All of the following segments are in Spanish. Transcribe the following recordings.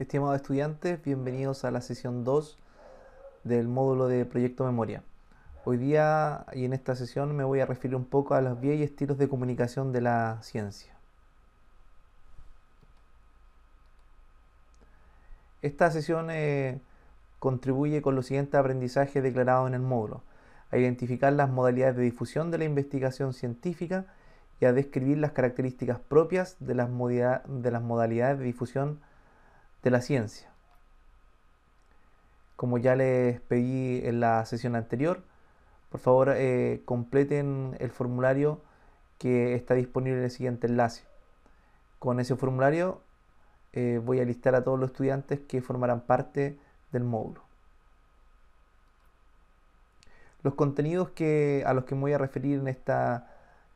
Estimados estudiantes, bienvenidos a la sesión 2 del módulo de Proyecto Memoria. Hoy día y en esta sesión me voy a referir un poco a los vías y estilos de comunicación de la ciencia. Esta sesión eh, contribuye con los siguientes aprendizajes declarados en el módulo, a identificar las modalidades de difusión de la investigación científica y a describir las características propias de las, modalidades de difusión de la ciencia. Como ya les pedí en la sesión anterior, por favor eh, completen el formulario que está disponible en el siguiente enlace. Con ese formulario eh, voy a listar a todos los estudiantes que formarán parte del módulo. Los contenidos que, a los que me voy a referir en esta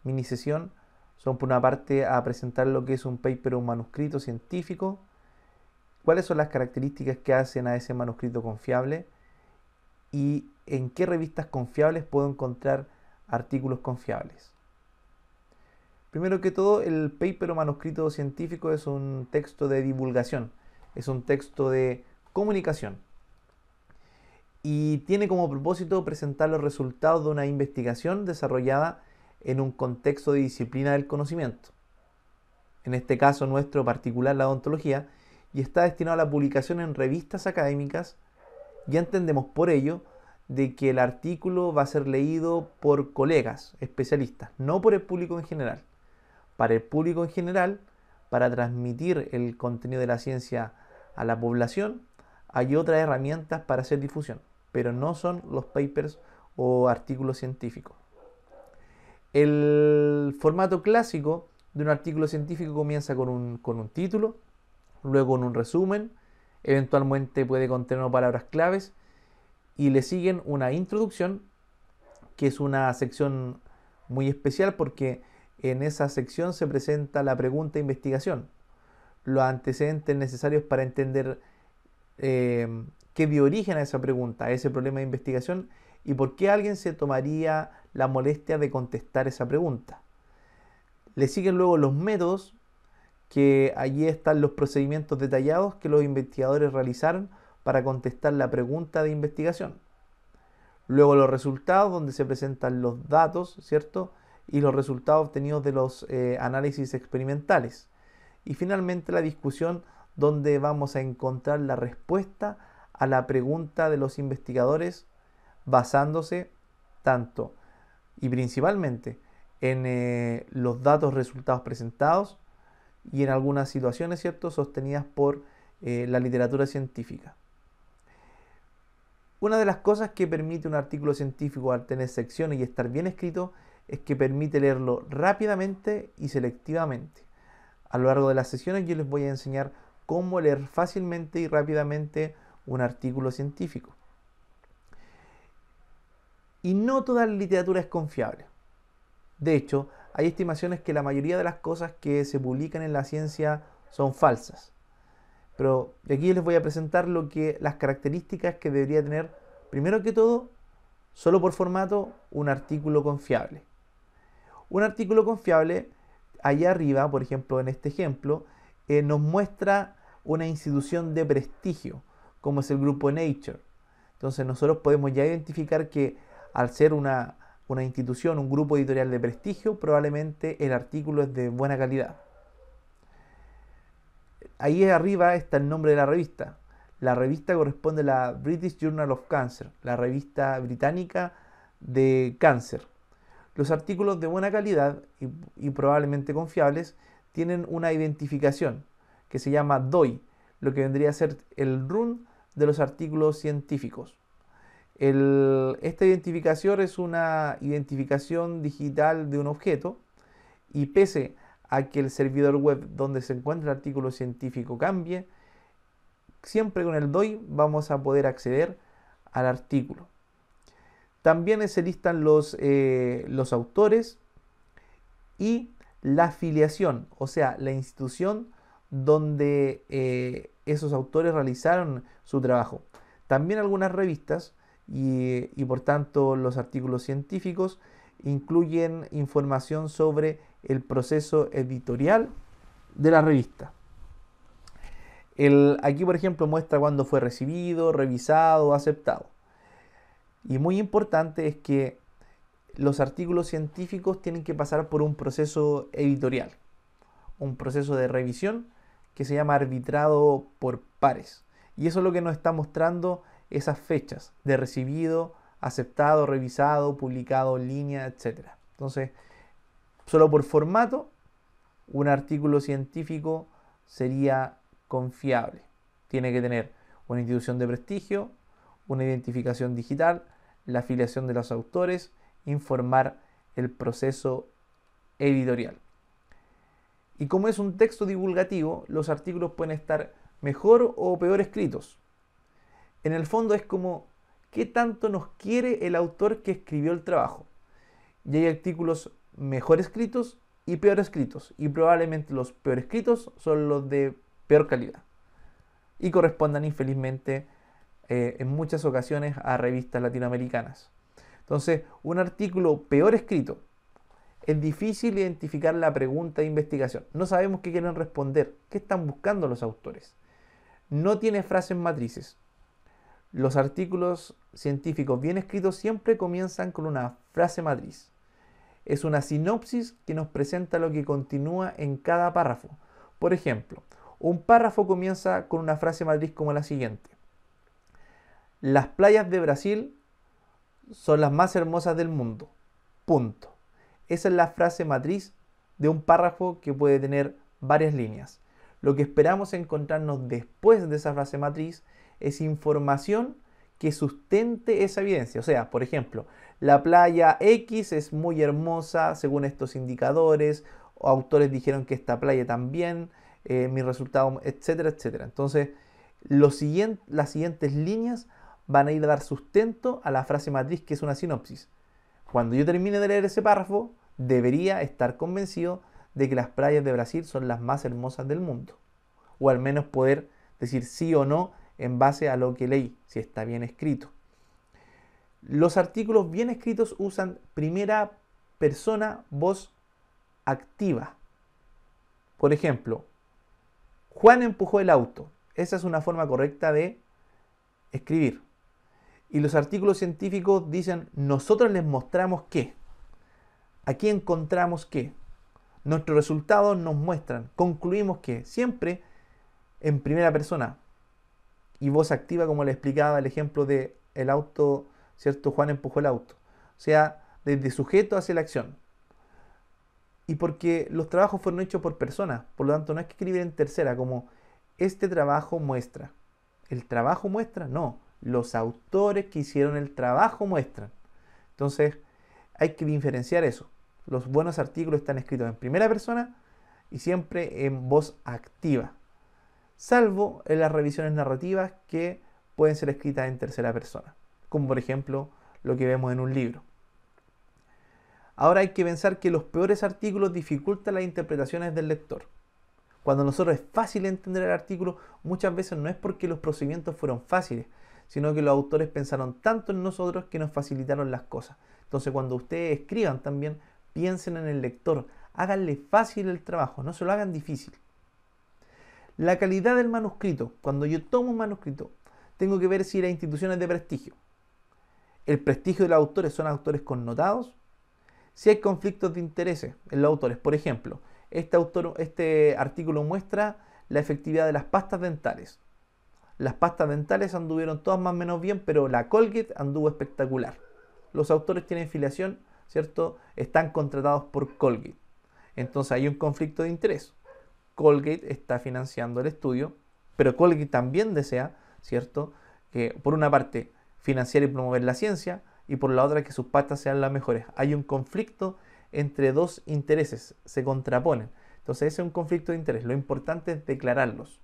mini sesión son por una parte a presentar lo que es un paper o un manuscrito científico, cuáles son las características que hacen a ese manuscrito confiable y en qué revistas confiables puedo encontrar artículos confiables. Primero que todo, el paper o manuscrito científico es un texto de divulgación, es un texto de comunicación y tiene como propósito presentar los resultados de una investigación desarrollada en un contexto de disciplina del conocimiento. En este caso nuestro particular, la odontología, y está destinado a la publicación en revistas académicas, ya entendemos por ello de que el artículo va a ser leído por colegas, especialistas, no por el público en general. Para el público en general, para transmitir el contenido de la ciencia a la población, hay otras herramientas para hacer difusión, pero no son los papers o artículos científicos. El formato clásico de un artículo científico comienza con un, con un título, luego en un resumen, eventualmente puede contener palabras claves y le siguen una introducción, que es una sección muy especial porque en esa sección se presenta la pregunta de investigación, los antecedentes necesarios para entender em, qué dio origen a esa pregunta, a ese problema de investigación y por qué alguien se tomaría la molestia de contestar esa pregunta. Le siguen luego los métodos, que allí están los procedimientos detallados que los investigadores realizaron para contestar la pregunta de investigación. Luego los resultados, donde se presentan los datos, ¿cierto? Y los resultados obtenidos de los eh, análisis experimentales. Y finalmente la discusión donde vamos a encontrar la respuesta a la pregunta de los investigadores basándose tanto y principalmente en eh, los datos resultados presentados, y en algunas situaciones, ¿cierto?, sostenidas por eh, la literatura científica. Una de las cosas que permite un artículo científico al tener secciones y estar bien escrito es que permite leerlo rápidamente y selectivamente. A lo largo de las sesiones yo les voy a enseñar cómo leer fácilmente y rápidamente un artículo científico. Y no toda la literatura es confiable. De hecho, hay estimaciones que la mayoría de las cosas que se publican en la ciencia son falsas. Pero aquí les voy a presentar lo que las características que debería tener, primero que todo, solo por formato, un artículo confiable. Un artículo confiable, allá arriba, por ejemplo, en este ejemplo, eh, nos muestra una institución de prestigio, como es el grupo Nature. Entonces nosotros podemos ya identificar que al ser una, una institución, un grupo editorial de prestigio, probablemente el artículo es de buena calidad. Ahí arriba está el nombre de la revista. La revista corresponde a la British Journal of Cancer, la revista británica de cáncer. Los artículos de buena calidad y, probablemente confiables tienen una identificación que se llama DOI, lo que vendría a ser el RUN de los artículos científicos esta identificación es una identificación digital de un objeto y pese a que el servidor web donde se encuentra el artículo científico cambie, siempre con el DOI vamos a poder acceder al artículo. También se listan los, eh, los autores y la afiliación, o sea, la institución donde eh, esos autores realizaron su trabajo. También algunas revistas y, por tanto los artículos científicos incluyen información sobre el proceso editorial de la revista. aquí, por ejemplo, muestra cuándo fue recibido, revisado, aceptado. Y muy importante es que los artículos científicos tienen que pasar por un proceso editorial, un proceso de revisión que se llama arbitrado por pares. Y eso es lo que nos está mostrando esas fechas de recibido, aceptado, revisado, publicado en línea, etc. Entonces, solo por formato, un artículo científico sería confiable. Tiene que tener una institución de prestigio, una identificación digital, la afiliación de los autores, informar el proceso editorial. Y como es un texto divulgativo, los artículos pueden estar mejor o peor escritos en el fondo es como, ¿qué tanto nos quiere el autor que escribió el trabajo? Y hay artículos mejor escritos y peor escritos, y probablemente los peor escritos son los de peor calidad, y correspondan infelizmente eh, en muchas ocasiones a revistas latinoamericanas. Entonces, un artículo peor escrito, es difícil identificar la pregunta de investigación. No sabemos qué quieren responder, qué están buscando los autores. No tiene frases matrices, los artículos científicos bien escritos siempre comienzan con una frase matriz. Es una sinopsis que nos presenta lo que continúa en cada párrafo. Por ejemplo, un párrafo comienza con una frase matriz como la siguiente. Las playas de Brasil son las más hermosas del mundo. Punto. Esa es la frase matriz de un párrafo que puede tener varias líneas. Lo que esperamos encontrarnos después de esa frase matriz es información que sustente esa evidencia. O sea, por ejemplo, la playa X es muy hermosa según estos indicadores, o autores dijeron que esta playa también, Mis eh, mi resultado, etcétera, etcétera. Entonces, las siguientes líneas van a ir a dar sustento a la frase matriz que es una sinopsis. Cuando yo termine de leer ese párrafo, debería estar convencido de que las playas de Brasil son las más hermosas del mundo. O al menos poder decir sí o no en base a lo que leí, si está bien escrito. Los artículos bien escritos usan primera persona voz activa. Por ejemplo, Juan empujó el auto. Esa es una forma correcta de escribir. Y los artículos científicos dicen, nosotros les mostramos qué. Aquí encontramos qué. Nuestros resultados nos muestran, concluimos que. Siempre en primera persona, y voz activa, como le explicaba el ejemplo de el auto, ¿cierto? Juan empujó el auto. O sea, desde sujeto hacia la acción. Y porque los trabajos fueron hechos por personas, por lo tanto no hay que escribir en tercera como este trabajo muestra. ¿El trabajo muestra? No, los autores que hicieron el trabajo muestran. Entonces, hay que diferenciar eso. Los buenos artículos están escritos en primera persona y siempre en voz activa salvo en las revisiones narrativas que pueden ser escritas en tercera persona, como por ejemplo lo que vemos en un libro. Ahora hay que pensar que los peores artículos dificultan las interpretaciones del lector. Cuando a nosotros es fácil entender el artículo, muchas veces no es porque los procedimientos fueron fáciles, sino que los autores pensaron tanto en nosotros que nos facilitaron las cosas. Entonces cuando ustedes escriban también, piensen en el lector, háganle fácil el trabajo, no se lo hagan difícil. La calidad del manuscrito. Cuando yo tomo un manuscrito, tengo que ver si las instituciones de prestigio. El prestigio de los autores son autores connotados. Si hay conflictos de intereses en los autores. Por ejemplo, este, este, artículo muestra la efectividad de las pastas dentales. Las pastas dentales anduvieron todas más o menos bien, pero la Colgate anduvo espectacular. Los autores tienen filiación, ¿cierto? Están contratados por Colgate. Entonces hay un conflicto de interés. Colgate está financiando el estudio, pero Colgate también desea, ¿cierto?, que por una parte financiar y promover la ciencia y por la otra que sus patas sean las mejores. Hay un conflicto entre dos intereses, se contraponen. Entonces ese es un conflicto de interés, lo importante es declararlos.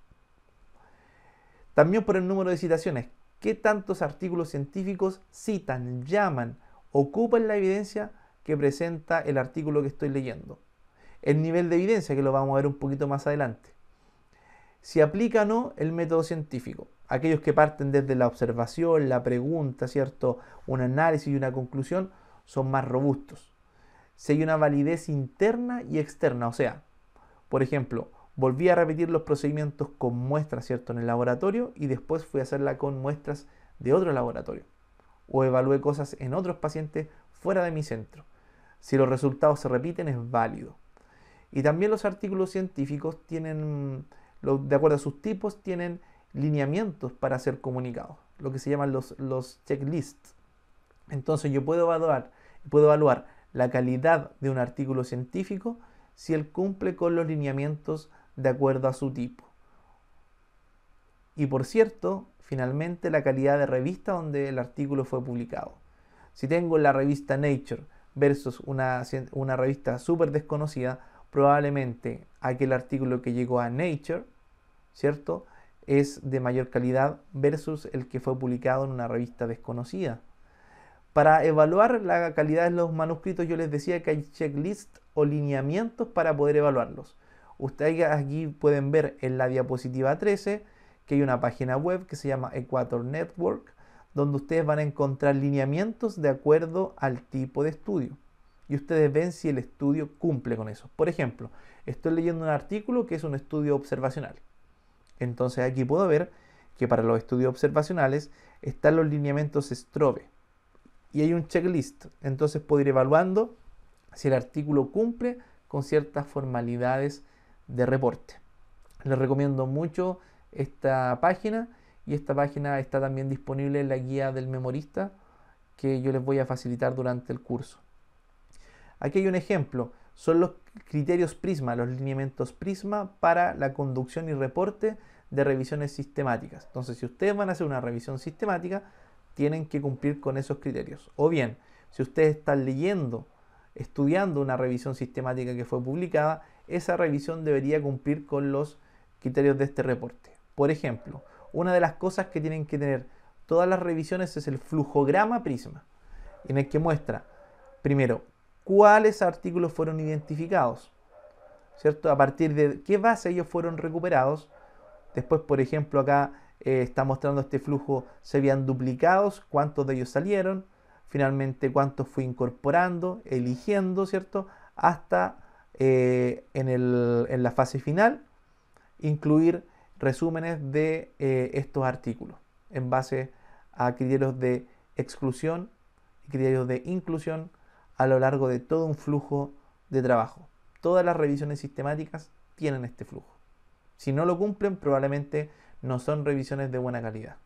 También por el número de citaciones, ¿qué tantos artículos científicos citan, llaman, ocupan la evidencia que presenta el artículo que estoy leyendo? el nivel de evidencia, que lo vamos a ver un poquito más adelante. Si aplica o no el método científico. Aquellos que parten desde la observación, la pregunta, ¿cierto? Un análisis y una conclusión son más robustos. Si hay una validez interna y externa, o sea, por ejemplo, volví a repetir los procedimientos con muestras, ¿cierto? En el laboratorio y después fui a hacerla con muestras de otro laboratorio. O evalué cosas en otros pacientes fuera de mi centro. Si los resultados se repiten es válido. Y también los artículos científicos tienen, de acuerdo a sus tipos, tienen lineamientos para ser comunicados, lo que se llaman los, los checklists. Entonces yo puedo evaluar, puedo evaluar la calidad de un artículo científico si él cumple con los lineamientos de acuerdo a su tipo. Y por cierto, finalmente la calidad de revista donde el artículo fue publicado. Si tengo la revista Nature versus una revista súper desconocida, probablemente aquel artículo que llegó a Nature, ¿cierto? Es de mayor calidad versus el que fue publicado en una revista desconocida. Para evaluar la calidad de los manuscritos, yo les decía que hay checklists o lineamientos para poder evaluarlos. Ustedes aquí pueden ver en la diapositiva 13 que hay una página web que se llama Equator Network, donde ustedes van a encontrar lineamientos de acuerdo al tipo de estudio y ustedes ven si el estudio cumple con eso. Por ejemplo, estoy leyendo un artículo que es un estudio observacional. Entonces aquí puedo ver que para los estudios observacionales están los lineamientos Strobe y hay un checklist. Entonces puedo ir evaluando si el artículo cumple con ciertas formalidades de reporte. Les recomiendo mucho esta página y esta página está también disponible en la guía del memorista que yo les voy a facilitar durante el curso. Aquí hay un ejemplo, son los criterios prisma, los lineamientos prisma para la conducción y reporte de revisiones sistemáticas. Entonces, si ustedes van a hacer una revisión sistemática, tienen que cumplir con esos criterios. O bien, si ustedes están leyendo, estudiando una revisión sistemática que fue publicada, esa revisión debería cumplir con los criterios de este reporte. Por ejemplo, una de las cosas que tienen que tener todas las revisiones es el flujograma prisma, en el que muestra, primero, cuáles artículos fueron identificados, ¿cierto? A partir de qué base ellos fueron recuperados. Después, por ejemplo, acá eh, está mostrando este flujo, se habían duplicados, cuántos de ellos salieron, finalmente cuántos fui incorporando, eligiendo, ¿cierto? Hasta eh, en, la fase final incluir resúmenes de eh, estos artículos en base a criterios de exclusión y criterios de inclusión a lo largo de todo un flujo de trabajo. Todas las revisiones sistemáticas tienen este flujo. Si no lo cumplen, probablemente no son revisiones de buena calidad.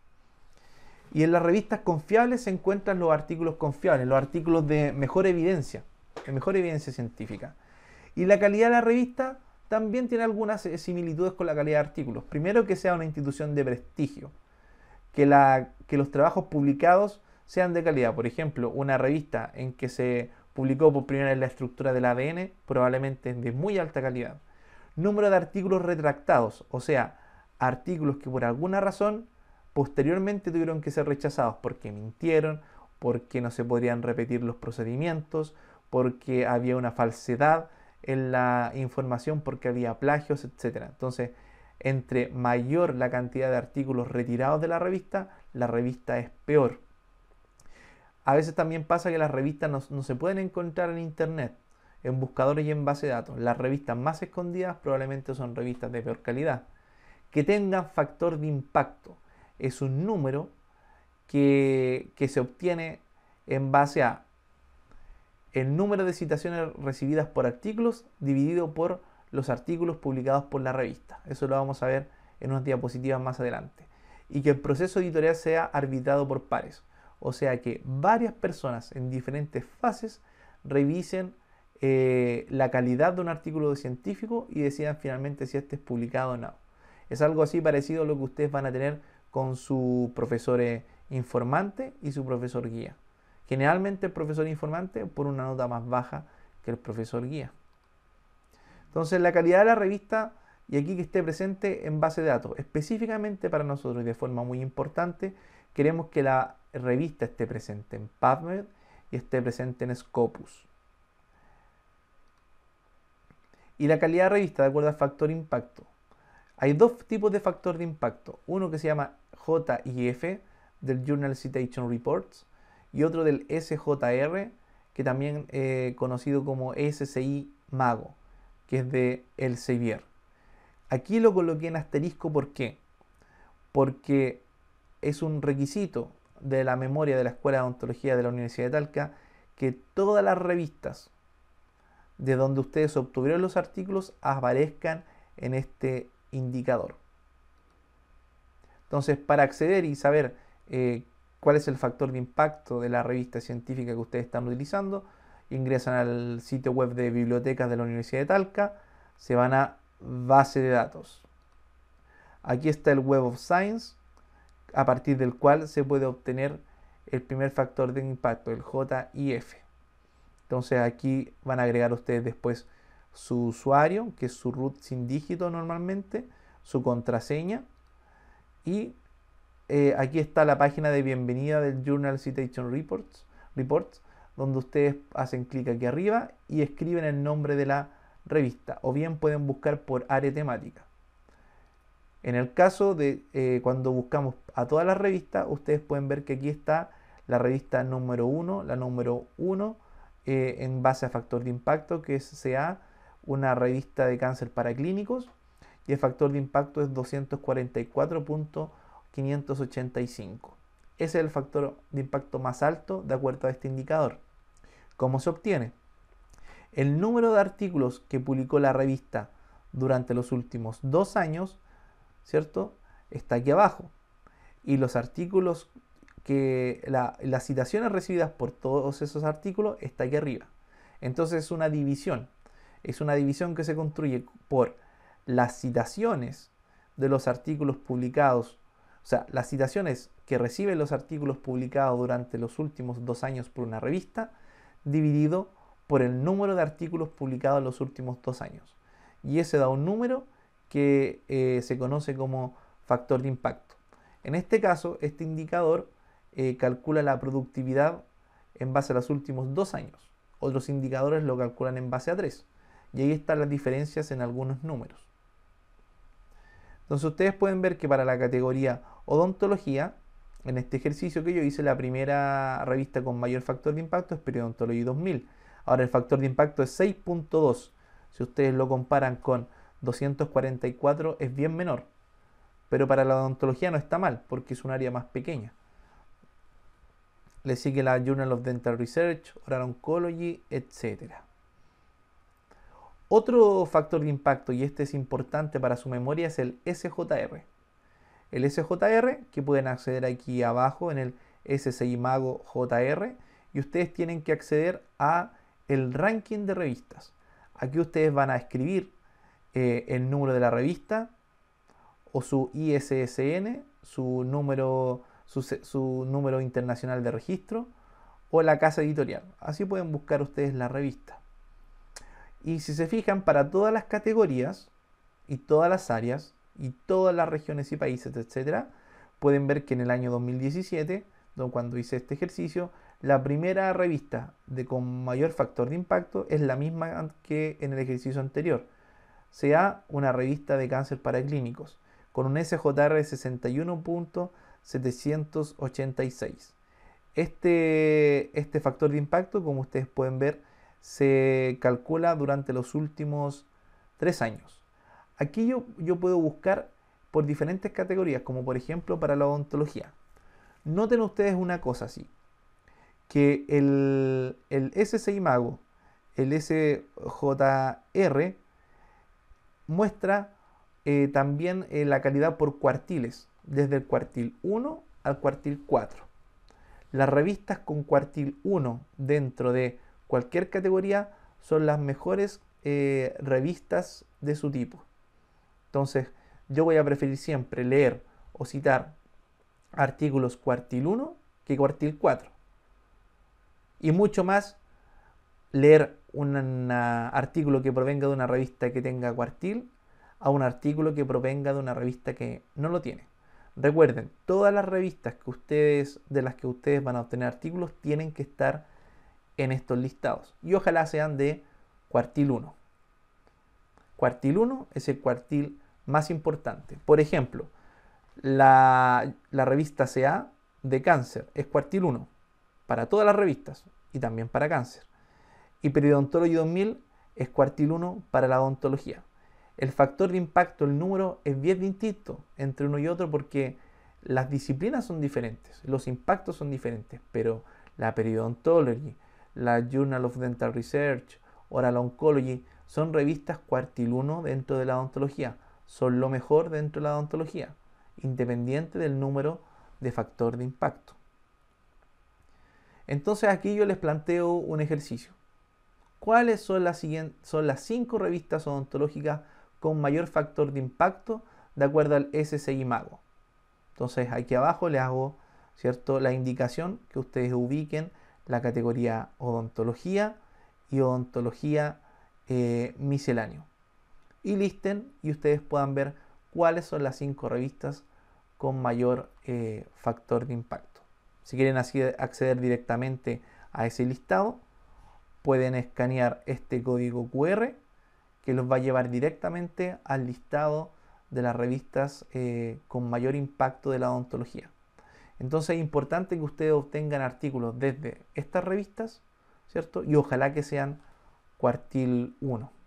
Y en las revistas confiables se encuentran los artículos confiables, los artículos de mejor evidencia, de mejor evidencia científica. Y la calidad de la revista también tiene algunas eh, similitudes con la calidad de artículos. Primero, que sea una institución de prestigio, que, la, que los trabajos publicados sean de calidad. Por ejemplo, una revista en que se publicó por primera vez la estructura del ADN, probablemente de muy alta calidad. Número de artículos retractados, o sea, artículos que por alguna razón posteriormente tuvieron que ser rechazados porque mintieron, porque no se podrían repetir los procedimientos, porque había una falsedad en la información, porque había plagios, etc. Entonces, entre mayor la cantidad de artículos retirados de la revista, la revista es peor. A veces también pasa que las revistas no, se pueden encontrar en internet, en buscadores y en base de datos. Las revistas más escondidas probablemente son revistas de peor calidad, que tengan factor de impacto. Es un número que, que se obtiene en base a el número de citaciones recibidas por artículos dividido por los artículos publicados por la revista. Eso lo vamos a ver en unas diapositivas más adelante. Y que el proceso editorial sea arbitrado por pares. O sea que varias personas en diferentes fases revisen eh, la calidad de un artículo de científico y decidan finalmente si este es publicado o no. Es algo así parecido a lo que ustedes van a tener con su profesor eh, informante y su profesor guía. Generalmente el profesor informante por una nota más baja que el profesor guía. Entonces la calidad de la revista y aquí que esté presente en base de datos. Específicamente para nosotros y de forma muy importante, queremos que la revista esté presente en PubMed y esté presente en Scopus. Y la calidad de revista de acuerdo al factor impacto. Hay dos tipos de factor de impacto. Uno que se llama JIF, del Journal Citation Reports, y otro del SJR, que también eh, conocido como SCI Mago, que es de Elsevier. Aquí lo coloqué en asterisco, ¿por qué? Porque es un requisito de la memoria de la Escuela de Ontología de la Universidad de Talca que todas las revistas de donde ustedes obtuvieron los artículos aparezcan en este indicador. Entonces, para acceder y saber eh, cuál es el factor de impacto de la revista científica que ustedes están utilizando, ingresan al sitio web de bibliotecas de la Universidad de Talca, se van a base de datos. Aquí está el Web of Science, a partir del cual se puede obtener el primer factor de impacto, el JIF. Entonces aquí van a agregar ustedes después su usuario, que es su root sin dígito normalmente, su contraseña y eh, aquí está la página de bienvenida del Journal Citation Reports, Reports donde ustedes hacen clic aquí arriba y escriben el nombre de la revista o bien pueden buscar por área temática. En el caso de eh, cuando buscamos a todas las revistas, ustedes pueden ver que aquí está la revista número 1, la número 1 eh, en base a factor de impacto, que es una revista de cáncer para clínicos, y el factor de impacto es 244.585. Ese es el factor de impacto más alto de acuerdo a este indicador. ¿Cómo se obtiene? El número de artículos que publicó la revista durante los últimos dos años ¿cierto? Está aquí abajo. Y los artículos que las citaciones recibidas por todos esos artículos está aquí arriba. Entonces es una división. Es una división que se construye por las citaciones de los artículos publicados, o sea, las citaciones que reciben los artículos publicados durante los últimos dos años por una revista, dividido por el número de artículos publicados en los últimos dos años. Y ese da un número que eh, se conoce como factor de impacto. En este caso, este indicador eh, calcula la productividad en base a los últimos dos años. Otros indicadores lo calculan en base a tres. Y ahí están las diferencias en algunos números. Entonces ustedes pueden ver que para la categoría odontología, en este ejercicio que yo hice, la primera revista con mayor factor de impacto es Periodontology 2000. Ahora el factor de impacto es 6.2. Si ustedes lo comparan con 244 es bien menor, pero para la odontología no está mal porque es un área más pequeña. Le sigue la Journal of Dental Research, Oral Oncology, etc. Otro factor de impacto, y este es importante para su memoria, es el SJR. El SJR, que pueden acceder aquí abajo en el SCI Mago JR, y ustedes tienen que acceder a el ranking de revistas. Aquí ustedes van a escribir eh, el número de la revista o su ISSN, su número, internacional de registro o la casa editorial. Así pueden buscar ustedes la revista. Y si se fijan, para todas las categorías y todas las áreas y todas las regiones y países, etcétera, pueden ver que en el año 2017, cuando hice este ejercicio, la primera revista de con mayor factor de impacto es la misma que en el ejercicio anterior, sea una revista de cáncer para clínicos, con un SJR de 61.786. Este, este factor de impacto, como ustedes pueden ver, se calcula durante los últimos tres años. Aquí yo, puedo buscar por diferentes categorías, como por ejemplo para la odontología. Noten ustedes una cosa así, que el, el SCI Mago, el SJR, muestra eh, también eh, la calidad por cuartiles, desde el cuartil 1 al cuartil 4. Las revistas con cuartil 1 dentro de cualquier categoría son las mejores eh, revistas de su tipo. Entonces, yo voy a preferir siempre leer o citar artículos cuartil 1 que cuartil 4. Y mucho más leer un artículo que provenga de una revista que tenga cuartil a un artículo que provenga de una revista que no lo tiene. Recuerden, todas las revistas que ustedes, de las que ustedes van a obtener artículos tienen que estar en estos listados. Y ojalá sean de cuartil 1. Cuartil 1 es el cuartil más importante. Por ejemplo, la, la revista CA de cáncer es cuartil 1 para todas las revistas y también para cáncer y Periodontology 2000 es cuartil 1 para la odontología. El factor de impacto, el número, es bien distinto entre uno y otro porque las disciplinas son diferentes, los impactos son diferentes, pero la Periodontology, la Journal of Dental Research, Oral Oncology, son revistas cuartil 1 dentro de la odontología, son lo mejor dentro de la odontología, independiente del número de factor de impacto. Entonces aquí yo les planteo un ejercicio cuáles son las, son las cinco revistas odontológicas con mayor factor de impacto de acuerdo al SCI Mago. Entonces aquí abajo le hago ¿cierto? la indicación que ustedes ubiquen la categoría odontología y odontología eh, misceláneo. Y listen y ustedes puedan ver cuáles son las cinco revistas con mayor eh, factor de impacto. Si quieren acceder directamente a ese listado, pueden escanear este código QR que los va a llevar directamente al listado de las revistas eh, con mayor impacto de la odontología. Entonces es importante que ustedes obtengan artículos desde estas revistas, ¿cierto? Y ojalá que sean cuartil 1.